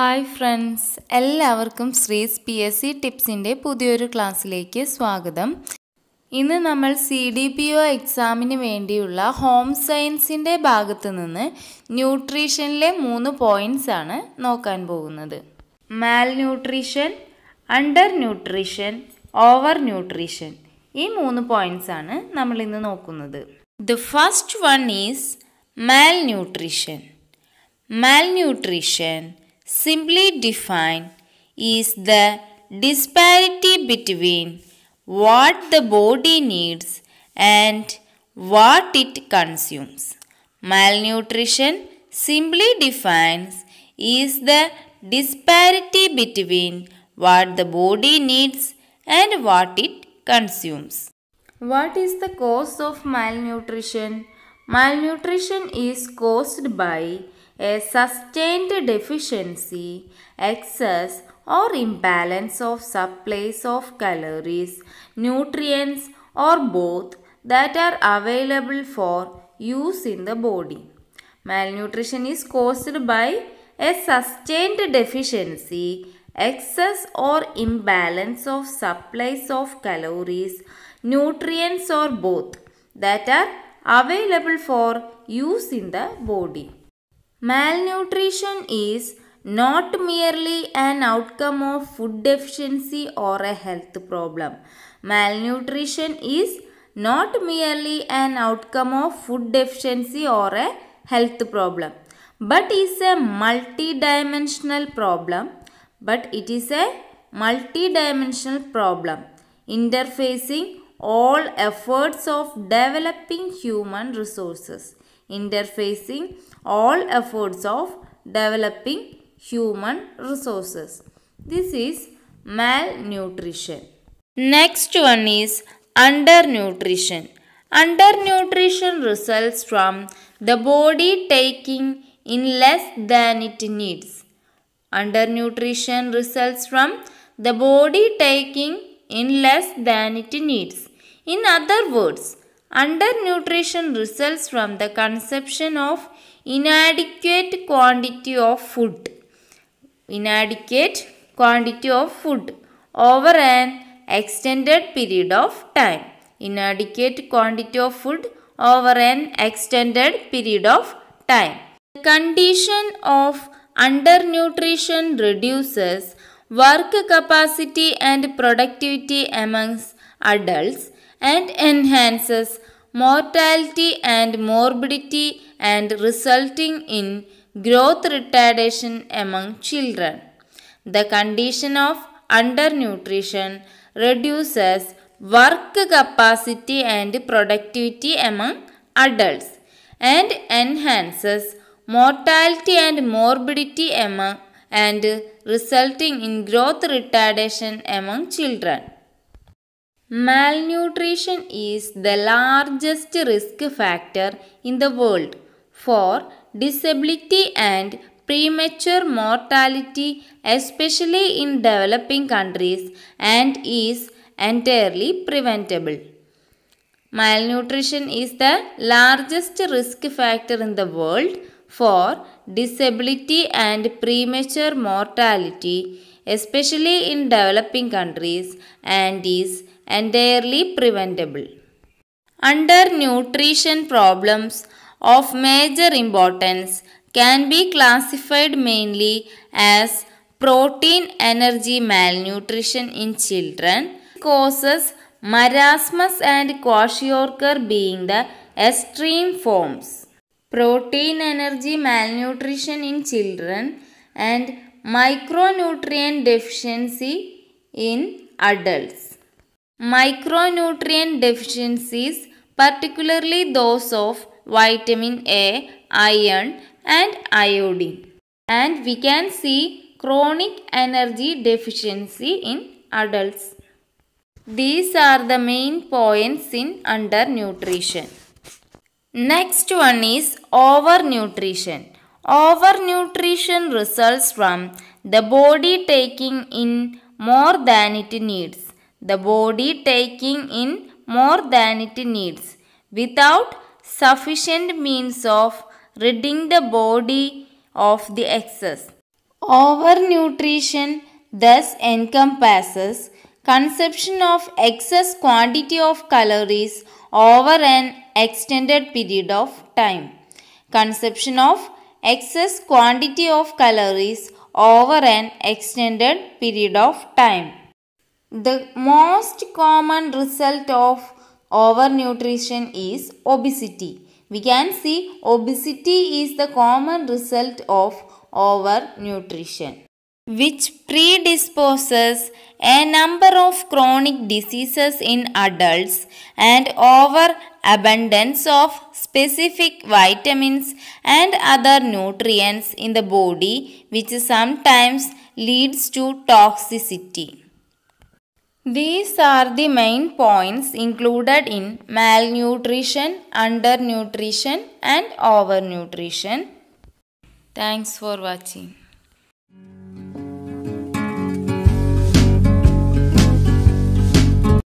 Hi friends എല്ലാവർക്കും Sree's P S C ടിപ്സിൻ്റെ പുതിയൊരു ക്ലാസ്സിലേക്ക് സ്വാഗതം ഇന്ന് നമ്മൾ സി ഡി പി ഒ എക്സാമിന് വേണ്ടിയുള്ള ഹോം സയൻസിൻ്റെ ഭാഗത്ത് നിന്ന് ന്യൂട്രീഷനിലെ മൂന്ന് പോയിൻറ്റ്സ് ആണ് നോക്കാൻ പോകുന്നത് malnutrition undernutrition overnutrition ഈ മൂന്ന് പോയിൻറ്റ്സ് ആണ് നമ്മൾ ഇന്ന് നോക്കുന്നത് the first one is malnutrition malnutrition simply defined, is the disparity between what the body needs and what it consumes. Malnutrition, simply defines, is the disparity between what the body needs and what it consumes. What is the cause of malnutrition? Malnutrition is caused by a sustained deficiency, excess or imbalance of supplies of calories, nutrients or both that are available for use in the body. Malnutrition is caused by a sustained deficiency, excess or imbalance of supplies of calories, nutrients or both that are available for use in the body. Malnutrition is not merely an outcome of food deficiency or a health problem. Malnutrition is not merely an outcome of food deficiency or a health problem but is a multidimensional problem but it is a multidimensional problem interfacing all efforts of developing human resources interfacing all efforts of developing human resources. This is malnutrition. Next one is undernutrition. Undernutrition results from the body taking in less than it needs. Undernutrition results from the body taking in less than it needs. In other words, Undernutrition results from the consumption of inadequate quantity of food. Inadequate quantity of food over an extended period of time. Inadequate quantity of food over an extended period of time. The condition of undernutrition reduces work capacity and productivity amongst adults and enhances mortality and morbidity and resulting in growth retardation among children. The condition of undernutrition reduces work capacity and productivity among adults and enhances mortality and morbidity among and resulting in growth retardation among children. Malnutrition is the largest risk factor in the world for disability and premature mortality, especially in developing countries, and is entirely preventable. Malnutrition is the largest risk factor in the world for disability and premature mortality, especially in developing countries, and is entirely preventable. Undernutrition problems of major importance can be classified mainly as protein energy malnutrition in children causes marasmus and kwashiorkor being the extreme forms protein energy malnutrition in children and micronutrient deficiency in adults. Micronutrient deficiencies particularly those of vitamin A, iron and iodine. And we can see chronic energy deficiency in adults. These are the main points in undernutrition. Next one is overnutrition. Overnutrition results from the body taking in more than it needs. The body taking in more than it needs without sufficient means of ridding the body of the excess. Overnutrition thus encompasses consumption of excess quantity of calories over an extended period of time. Consumption of excess quantity of calories over an extended period of time. The most common result of overnutrition is obesity. We can see obesity is the common result of overnutrition which predisposes a number of chronic diseases in adults and overabundance of specific vitamins and other nutrients in the body which sometimes leads to toxicity. These are the main points included in malnutrition, undernutrition and overnutrition. Thanks for watching.